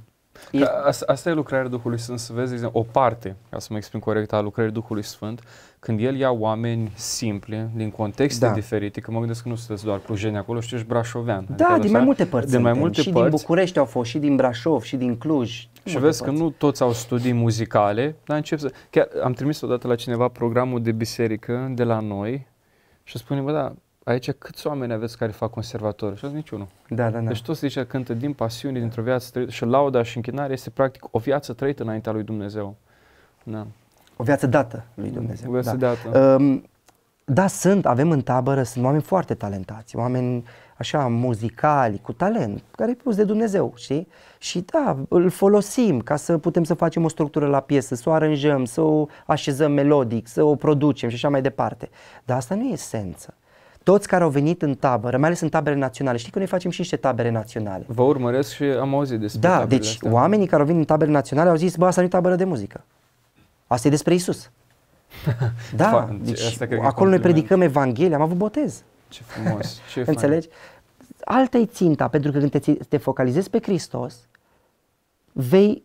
E... Asta, e lucrarea Duhului Sfânt, să vezi o parte, ca să mă exprim corect, a lucrării Duhului Sfânt, când el ia oameni simpli, din contexte da. diferite, că mă gândesc că nu sunteți doar clujeni acolo, și ești brașovean. Da, adică din mai multe părți. Din mai multe și părți. din București au fost, și din Brașov, și din Cluj. Și vezi părți. că nu toți au studii muzicale, dar încep să... Chiar am trimis odată la cineva programul de biserică de la noi și spune, bă, da, aici câți oameni aveți care fac conservator? Și niciunul. Da, da, da. Deci toți zice cântă din pasiune, dintr-o viață trăită și lauda și închinare este practic o viață trăită înaintea lui Dumnezeu. Da. O viață dată lui Dumnezeu. O viață da. dată. Um, da, sunt, avem în tabără, sunt oameni foarte talentați, oameni așa muzicali, cu talent, care e pus de Dumnezeu, știi? Și da, îl folosim ca să putem să facem o structură la piesă, să o aranjăm, să o așezăm melodic, să o producem și așa mai departe. Dar asta nu e esență toți care au venit în tabără, mai ales în tabere naționale, știi că noi facem și niște tabere naționale. Vă urmăresc și am auzit despre Da, deci astea. oamenii care au venit în tabere naționale au zis, bă, asta nu e tabără de muzică, asta e despre Isus. da, Fan, deci, acolo noi predicăm Evanghelia, am avut botez. Ce frumos, ce Înțelegi? Alta e ținta, pentru că când te, te focalizezi pe Hristos, vei,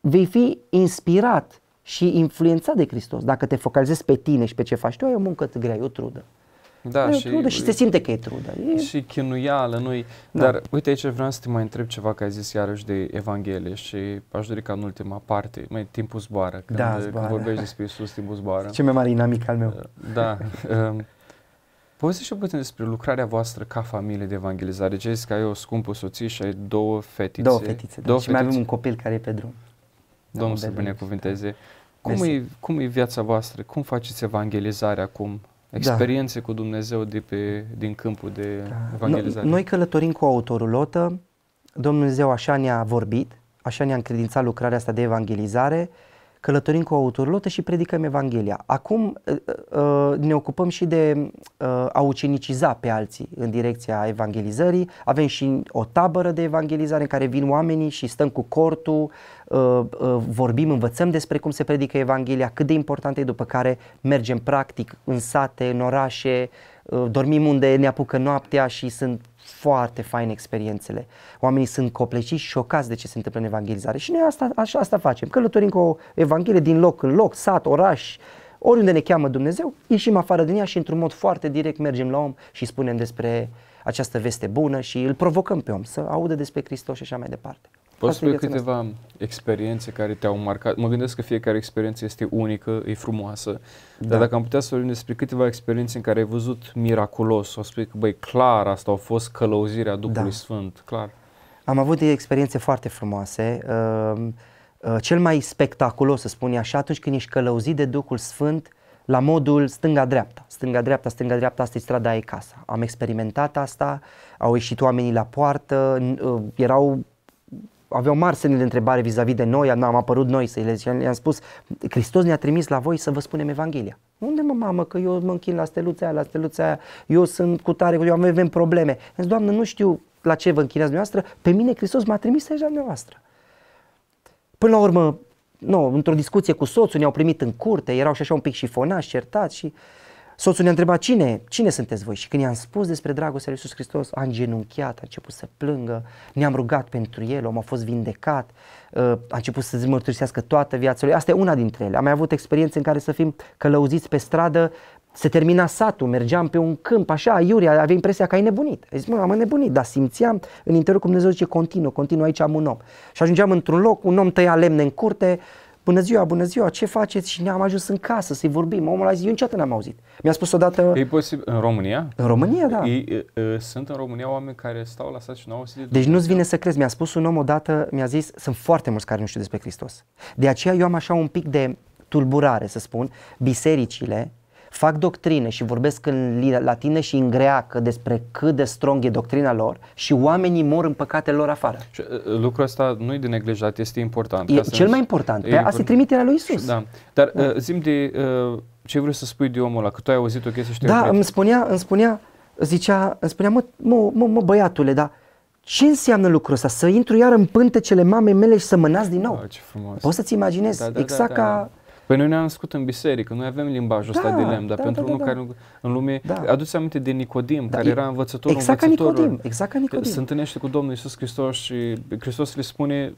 vei fi inspirat și influențat de Hristos. Dacă te focalizezi pe tine și pe ce faci tu, ai o muncă grea, e o trudă. Da, e și, trudă și se simte că e trudă. E... Și chinuială, nu da. Dar uite aici vreau să te mai întreb ceva, că ai zis iarăși de Evanghelie și aș dori ca în ultima parte, mai timpul zboară. Când, da, zboară. când vorbești despre Isus, timpul zboară. Ce mai mare inamic al meu. Uh, da. Poți um, Povestește și puțin despre lucrarea voastră ca familie de evangelizare. Ce zici că ai o scumpă soție și ai două fetițe. Două fetițe, da. două da. și fetițe. mai avem un copil care e pe drum. Domnul să Da. Cum e, cum e viața voastră? Cum faceți evangelizarea acum? Da. experiențe da. cu Dumnezeu de pe, din câmpul de da. evangelizare. Noi călătorim cu autorul Lotă, Dumnezeu așa ne-a vorbit, așa ne-a încredințat lucrarea asta de evangelizare călătorim cu o autorulotă și predicăm Evanghelia. Acum uh, uh, ne ocupăm și de uh, a uceniciza pe alții în direcția evangelizării. Avem și o tabără de evangelizare în care vin oamenii și stăm cu cortul, vorbim, învățăm despre cum se predică Evanghelia, cât de important e, după care mergem practic în sate, în orașe, dormim unde ne apucă noaptea și sunt foarte fain experiențele. Oamenii sunt copleșiți, șocați de ce se întâmplă în evangelizare și noi asta, așa, asta facem. Călătorim cu o Evanghelie din loc în loc, sat, oraș, oriunde ne cheamă Dumnezeu, ieșim afară din ea și într-un mod foarte direct mergem la om și spunem despre această veste bună și îl provocăm pe om să audă despre Hristos și așa mai departe. Poți spune câteva asta. experiențe care te-au marcat? Mă gândesc că fiecare experiență este unică, e frumoasă, da. dar dacă am putea să vorbim despre câteva experiențe în care ai văzut miraculos, o spui că, băi, clar, asta a fost călăuzirea Duhului da. Sfânt, clar. Am avut experiențe foarte frumoase. Uh, uh, cel mai spectaculos, să spun așa, atunci când ești călăuzit de Duhul Sfânt, la modul stânga-dreapta, stânga-dreapta, stânga-dreapta, asta e strada, e casa. Am experimentat asta, au ieșit oamenii la poartă, uh, erau aveau mari semne de întrebare vis-a-vis de noi, am apărut noi să le zicem, le-am spus, Hristos ne-a trimis la voi să vă spunem Evanghelia. Unde mă mamă că eu mă închin la steluța aia, la steluța aia, eu sunt cu tare, eu am, avem probleme. Zis, Doamnă, nu știu la ce vă închinați dumneavoastră, pe mine Hristos m-a trimis aici la dumneavoastră. Până la urmă, nu, într-o discuție cu soțul, ne-au primit în curte, erau și așa un pic șifonați, certați și... și. Soțul ne-a întrebat cine, cine sunteți voi și când i-am spus despre dragostea lui Iisus Hristos a îngenunchiat, a început să plângă, ne-am rugat pentru el, om a fost vindecat, a început să-ți mărturisească toată viața lui. Asta e una dintre ele. Am mai avut experiențe în care să fim călăuziți pe stradă, se termina satul, mergeam pe un câmp, așa, Iuria avea impresia că ai nebunit. Ai zis, mă, am nebunit, dar simțeam în interior cum Dumnezeu zice, continuu, continuu, aici am un om. Și ajungeam într-un loc, un om tăia lemne în curte, bună ziua, bună ziua, ce faceți? Și ne-am ajuns în casă să-i vorbim. Omul a zis, eu niciodată n-am auzit. Mi-a spus odată... E posibil, în România? În România, da. Ei, e, e, sunt în România oameni care stau la sat și nu au auzit. Deci nu-ți vine să crezi. Mi-a spus un om odată, mi-a zis, sunt foarte mulți care nu știu despre Hristos. De aceea eu am așa un pic de tulburare, să spun, bisericile fac doctrine și vorbesc în latină și în greacă despre cât de strong e doctrina lor și oamenii mor în păcatele lor afară. Și, uh, lucrul ăsta nu e de neglijat, este important. E cel mai important, pe asta e trimiterea lui Isus. Da. Dar da. Uh, zim de uh, ce vrei să spui de omul ăla, că tu ai auzit o chestie și Da, îmi spunea, îmi spunea, zicea, îmi spunea, mă, mă, mă, mă băiatule, dar ce înseamnă lucrul ăsta? Să intru iar în pântecele mamei mele și să mă nasc din nou. Oh, ce frumos. Poți să-ți imaginezi, da, da, exact da, da, ca... Păi noi ne-am născut în biserică, noi avem limbajul da, ăsta de lemn, dar da, pentru da, da unul da. care în lume... Da. Aduți aminte de Nicodim, da, care era învățătorul exact ca Nicodim, exact ca Nicodim. Se întâlnește cu Domnul Isus Hristos și Hristos le spune,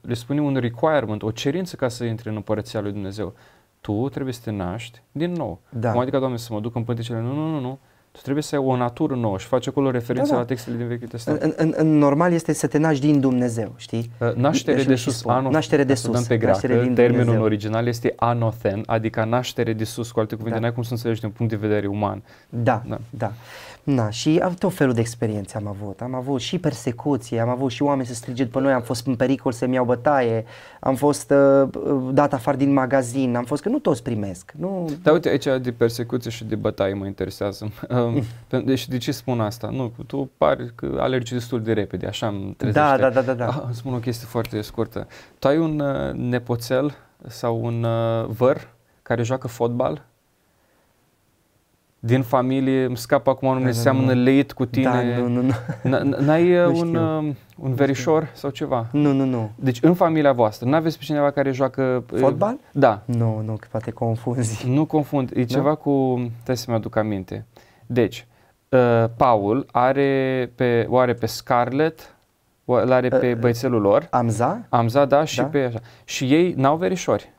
le spune un requirement, o cerință ca să intre în Împărăția Lui Dumnezeu. Tu trebuie să te naști din nou. Da. Cum adică, Doamne, să mă duc în pântecele? Nu, nu, nu, nu tu trebuie să ai o natură nouă și faci acolo referință da, da. la textele din Vechiul Testament. În, în, în normal este să te naști din Dumnezeu, știi? Uh, naștere de, sus, anothen. Naștere de sus. Pe greacă, naștere din termenul Dumnezeu. original este anothen, adică naștere de sus, cu alte cuvinte, da. n-ai cum să înțelegi din punct de vedere uman. Da, da. da. Na, și am tot felul de experiențe am avut. Am avut și persecuție, am avut și oameni să strige după noi, am fost în pericol să-mi iau bătaie, am fost uh, uh dat afară din magazin, am fost că nu toți primesc. Nu... Dar uite, aici de persecuție și de bătaie mă interesează. Um, deci de ce spun asta? Nu, tu pari că alergi destul de repede, așa îmi da, trezește. Da, da, da, da. da. Ah, spun o chestie foarte scurtă. Tu ai un uh, nepoțel sau un uh, văr care joacă fotbal din familie, îmi scap acum da, numele, da, seamănă leit cu da, tine. Da, nu, nu, nu. N-ai uh, un, uh, un verișor sau ceva? Nu, nu, nu. Deci în familia voastră, nu aveți pe cineva care joacă... Uh, Fotbal? Da. Nu, nu, că poate confunzi. Nu confund, e da? ceva cu... trebuie să-mi aduc aminte. Deci, uh, Paul are pe, o are pe Scarlett, o are pe uh, băiețelul lor. Amza? Amza, da, și da? pe așa. Și ei n-au verișori.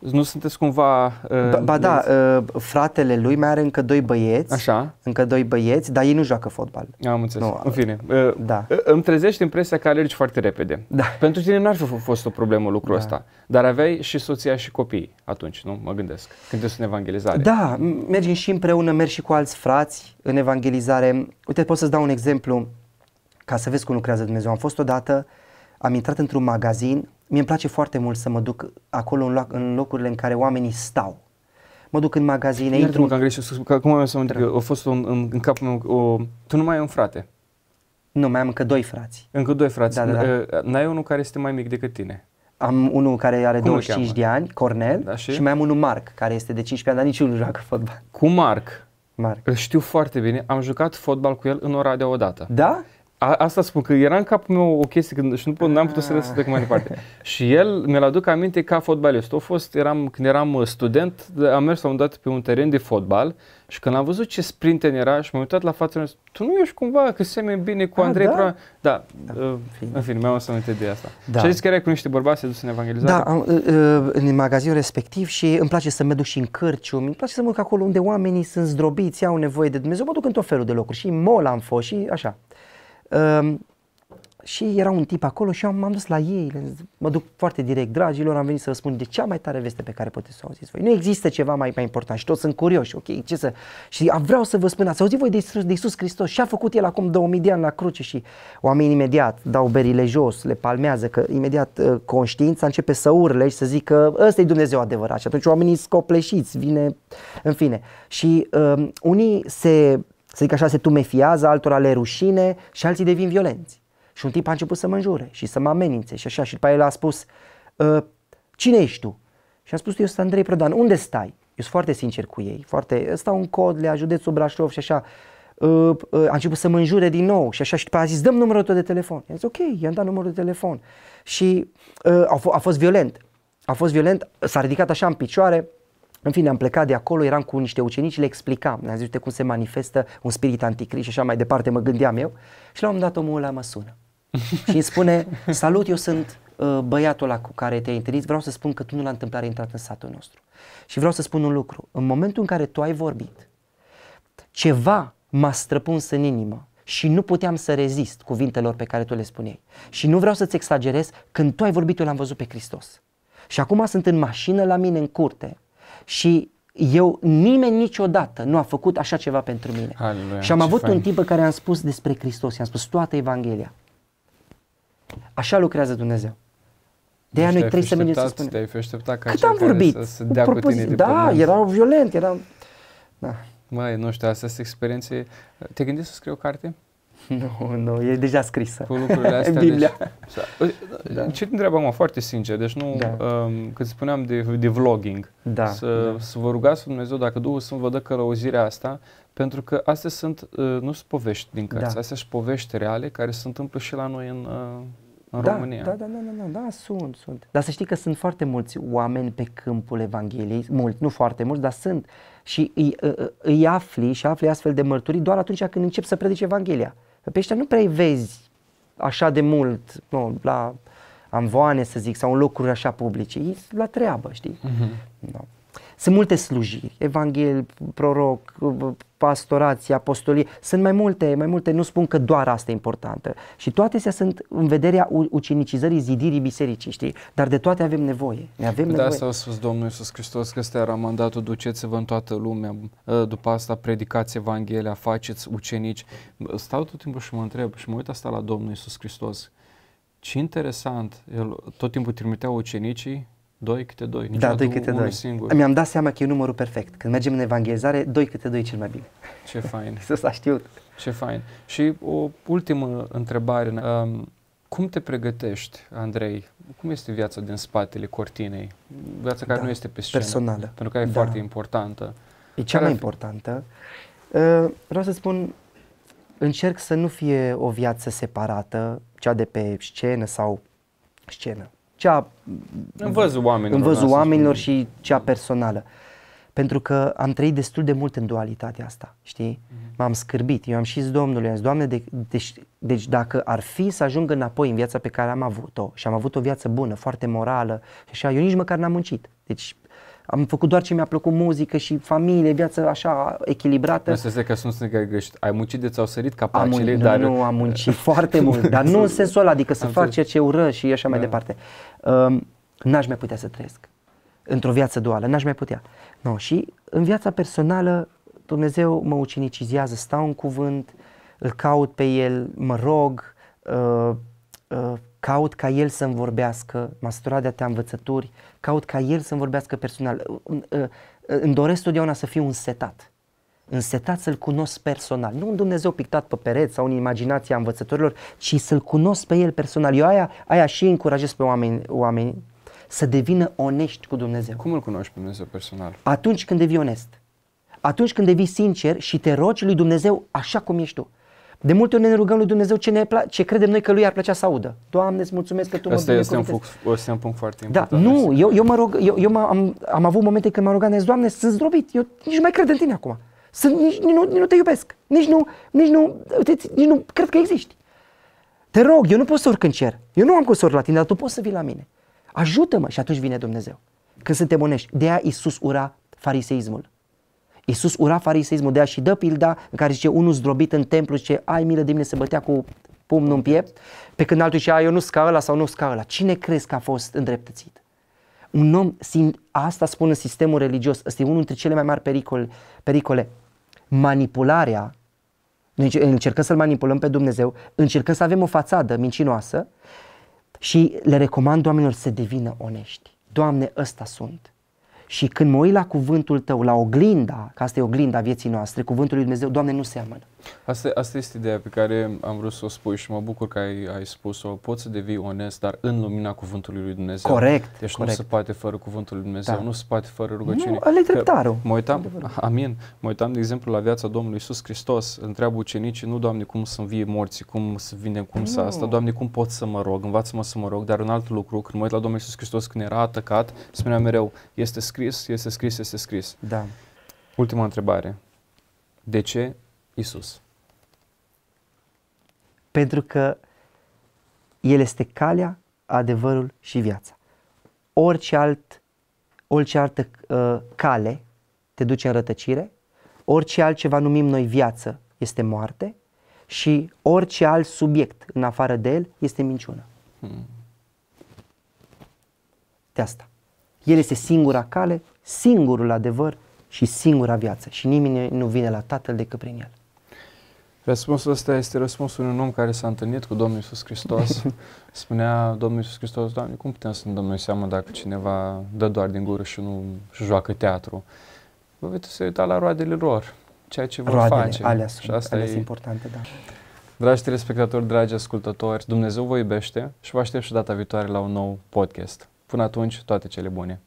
Nu sunteți cumva... Uh, ba, ba da, uh, fratele lui mai are încă doi băieți. Așa. Încă doi băieți, dar ei nu joacă fotbal. Am înțeles. Nu, în uh, fine. Uh, da. Uh, îmi trezești impresia că alergi foarte repede. Da. Pentru tine n-ar fi fost o problemă lucrul da. ăsta. Dar aveai și soția și copii atunci, nu? Mă gândesc. Când ești în evangelizare. Da, mergem și împreună, mergi și cu alți frați în evangelizare. Uite, pot să-ți dau un exemplu ca să vezi cum lucrează Dumnezeu. Am fost odată, am intrat într-un magazin mie îmi place foarte mult să mă duc acolo în, loc, în locurile în care oamenii stau. Mă duc în magazine, Iar intru... Mă, că am greșit, că acum am să mă întreb, a fost un, în, în capul meu, o, tu nu mai ai un frate. Nu, mai am încă doi frați. Încă doi frați. Da, da, da. Eh, n-ai unul care este mai mic decât tine. Am unul care are Cum 25 de ani, Cornel, da, și? și mai am unul Marc, care este de 15 ani, dar niciunul nu joacă fotbal. Cu Marc? Marc. Îl știu foarte bine, am jucat fotbal cu el în Oradea odată. Da? a, asta spun, că era în capul meu o chestie când, și nu pot, n-am putut să, să trec mai departe. și el mi-l aduc aminte ca fotbalist. A fost, eram, când eram uh, student, am mers la un dat pe un teren de fotbal și când am văzut ce sprinte era și m-am uitat la am zis, tu nu ești cumva că semeni bine cu ah, Andrei da? Pra... Da, da, uh, în fine, mi-am să aminte de asta. Da. Și a zis că erai cu niște bărbați dus în evangelizare? Da, am, uh, uh, în magazinul respectiv și îmi place să mă duc și în cărciumi, îmi place să mă duc acolo unde oamenii sunt zdrobiți, au nevoie de Dumnezeu, mă duc în tot felul de locuri și în mall am fost și așa. Ehm, și era un tip acolo și m-am dus la ei, mă duc foarte direct, dragilor, am venit să vă spun de cea mai tare veste pe care puteți să o auziți voi. Nu există ceva mai, mai important și toți sunt curioși, ok, ce să... Și vreau să vă spun, ați auzit voi de Iisus, de Iisus Hristos, și a făcut El acum 2000 de ani la cruce și oamenii imediat dau berile jos, le palmează, că imediat uh, conștiința începe să urle și să zică ăsta e Dumnezeu adevărat și atunci oamenii scopleșiți, vine, în fine. Și um, unii se să zic așa, se tumefiază, altora le rușine și alții devin violenți. Și un tip a început să mă înjure și să mă amenințe și așa. Și după el a spus, ă, cine ești tu? Și am spus, eu sunt Andrei Prădan, unde stai? Eu sunt foarte sincer cu ei, foarte, stau în Codlea, județul Brașov și așa. Ă, ă, a început să mă înjure din nou și așa și după a zis, dăm numărul tău de telefon. I-am zis, ok, i-am dat numărul de telefon. Și a, f- a fost violent. A fost violent, s-a ridicat așa în picioare, în fine, am plecat de acolo, eram cu niște ucenici, le explicam, ne am zis, uite cum se manifestă un spirit anticrist și așa mai departe, mă gândeam eu. Și la un moment dat omul ăla mă sună și îmi spune, salut, eu sunt uh, băiatul ăla cu care te-ai întâlnit, vreau să spun că tu nu la întâmplare ai intrat în satul nostru. Și vreau să spun un lucru, în momentul în care tu ai vorbit, ceva m-a străpuns în inimă și nu puteam să rezist cuvintelor pe care tu le spuneai. Și nu vreau să-ți exagerez, când tu ai vorbit, eu l-am văzut pe Hristos. Și acum sunt în mașină la mine în curte și eu, nimeni niciodată nu a făcut așa ceva pentru mine. Aleluia, și am avut fain. un timp pe care am spus despre Hristos, i-am spus toată Evanghelia. Așa lucrează Dumnezeu. De aia deci noi trebuie să venim să spunem. Te-ai fi așteptat ca Cât am vorbit? Să, să dea propozit, cu tine da, erau violent, eram... Da. Măi, nu știu, astea sunt experiențe... Te gândești să scrii o carte? Nu, nu, e deja scrisă. Cu lucrurile astea. Deci- Biblia. Deci, da. Ce te întreabă acum, foarte sincer, deci nu, da. um, când spuneam de, de vlogging, da, să, da. să vă rugați Dumnezeu dacă Duhul Sfânt vă dă călăuzirea asta, pentru că astea sunt, uh, nu sunt povești din cărți, da. astea sunt povești reale care se întâmplă și la noi în, uh, în da, România. Da, da, da, da, da, da, sunt, sunt. Dar să știi că sunt foarte mulți oameni pe câmpul Evangheliei, mulți, nu foarte mulți, dar sunt. Și îi, îi afli și afli astfel de mărturii doar atunci când încep să predice Evanghelia. Pe ăștia nu prea îi vezi așa de mult, nu, la amvoane să zic, sau în locuri așa publice. Ei la treabă, știi? Uh-huh. Sunt multe slujiri, evanghel, proroc, pastorație, apostolie, sunt mai multe, mai multe, nu spun că doar asta e importantă. Și toate astea sunt în vederea ucenicizării, zidirii bisericii, știi? Dar de toate avem nevoie. Ne avem de da, nevoie. asta a spus Domnul Iisus Hristos, că este era mandatul, duceți-vă în toată lumea, ă, după asta predicați Evanghelia, faceți ucenici. Stau tot timpul și mă întreb și mă uit asta la Domnul Iisus Hristos. Ce interesant, el tot timpul trimitea ucenicii 2 câte 2, Nici da, 2 câte 2. singur. Mi-am dat seama că e numărul perfect. Când mergem în evanghelizare, 2 câte 2 e cel mai bine. Ce fain. Să s-a știut. Ce fain. Și o ultimă întrebare. Um, cum te pregătești, Andrei? Cum este viața din spatele cortinei? Viața care da, nu este pe scenă. Personală. Pentru că e da. foarte importantă. E cea care mai importantă. Uh, vreau să spun, încerc să nu fie o viață separată, cea de pe scenă sau scenă cea în văzul oamenilor, în văzul oamenilor și cea personală. Pentru că am trăit destul de mult în dualitatea asta, știi? Mm-hmm. M-am scârbit, eu am și zis Domnului, am zis, Doamne, de, deci, deci dacă ar fi să ajung înapoi în viața pe care am avut-o și am avut o viață bună, foarte morală și așa, eu nici măcar n-am muncit. Deci am făcut doar ce mi-a plăcut muzică și familie, viață așa echilibrată. Nu se că sunt greșit. Ai muncit de ți-au sărit capacele, dar... Nu, am muncit foarte mult, dar nu în sensul ăla, adică să am fac ceea ce ură și așa da. mai departe. Um, n-aș mai putea să trăiesc într-o viață duală, n-aș mai putea. No, și în viața personală Dumnezeu mă ucinicizează, stau în cuvânt, îl caut pe el, mă rog, uh, uh, caut ca el să-mi vorbească, m-a de atâtea învățături, caut ca el să-mi vorbească personal. Uh, uh, îmi doresc totdeauna să fiu însetat, însetat să-l cunosc personal, nu un Dumnezeu pictat pe pereți sau în imaginația învățătorilor, ci să-l cunosc pe el personal. Eu aia, aia și încurajez pe oameni, oameni să devină onești cu Dumnezeu. Cum îl cunoști pe Dumnezeu personal? Atunci când devii onest. Atunci când devii sincer și te rogi lui Dumnezeu așa cum ești tu. De multe ori ne rugăm lui Dumnezeu ce, ne pla- ce credem noi că lui ar plăcea să audă. Doamne, îți mulțumesc că tu Asta mă este un, punct, este un punct foarte da, important. Da, nu, eu, eu mă rog, eu, eu am, am avut momente când m-am rugat, Doamne, sunt zdrobit, eu nici nu mai cred în tine acum. Sunt, nici, nici, nu, nici nu te iubesc, nici nu, nici, nu, nici nu cred că existi. Te rog, eu nu pot să urc în cer. Eu nu am cum să urc la tine, dar tu poți să vii la mine. Ajută-mă și atunci vine Dumnezeu. Când suntem onești. De aia Iisus ura fariseismul. Iisus ura fariseismul, de și dă pilda în care zice unul zdrobit în templu zice ai milă de mine se bătea cu pumnul în piept, pe când altul ai eu nu ca ăla sau nu ca ăla. Cine crezi că a fost îndreptățit? Un om, asta spune sistemul religios, este unul dintre cele mai mari pericole, pericole. manipularea noi deci, încercăm să-L manipulăm pe Dumnezeu, încercăm să avem o fațadă mincinoasă și le recomand oamenilor să devină onești. Doamne, ăsta sunt. Și când mă uit la cuvântul tău, la oglinda, că asta e oglinda vieții noastre, cuvântul lui Dumnezeu, Doamne, nu seamănă. Asta, asta este ideea pe care am vrut să o spui și mă bucur că ai, ai spus-o. Poți să devii onest, dar în lumina cuvântului lui Dumnezeu. Corect. Deci corect. nu se poate fără cuvântul lui Dumnezeu, da. nu se poate fără rugăciune. Nu, ale dreptarul. Mă uitam, amin, mă uitam de exemplu la viața Domnului Isus Hristos, întreabă ucenicii, nu Doamne cum să vie morții, cum să vine, cum să asta, Doamne cum pot să mă rog, învață-mă să mă rog, dar un alt lucru, când mă uit la Domnul Isus Hristos când era atacat, spunea mereu, este scris scris, este scris, este scris. Da. Ultima întrebare. De ce Isus? Pentru că El este calea, adevărul și viața. Orice, alt, orice altă uh, cale te duce în rătăcire, orice altceva numim noi viață este moarte și orice alt subiect în afară de el este minciună. Hmm. De asta. El este singura cale, singurul adevăr și singura viață și nimeni nu vine la Tatăl decât prin El. Răspunsul ăsta este răspunsul unui om care s-a întâlnit cu Domnul Iisus Hristos. Spunea Domnul Iisus Hristos, Doamne, cum putem să ne dăm noi seama dacă cineva dă doar din gură și nu și joacă teatru? Vă veți să uita la roadele lor, ceea ce vor roadele, face. Alea sunt, și asta alea e... importante, da. Dragi telespectatori, dragi ascultători, Dumnezeu vă iubește și vă aștept și data viitoare la un nou podcast. Până atunci, toate cele bune!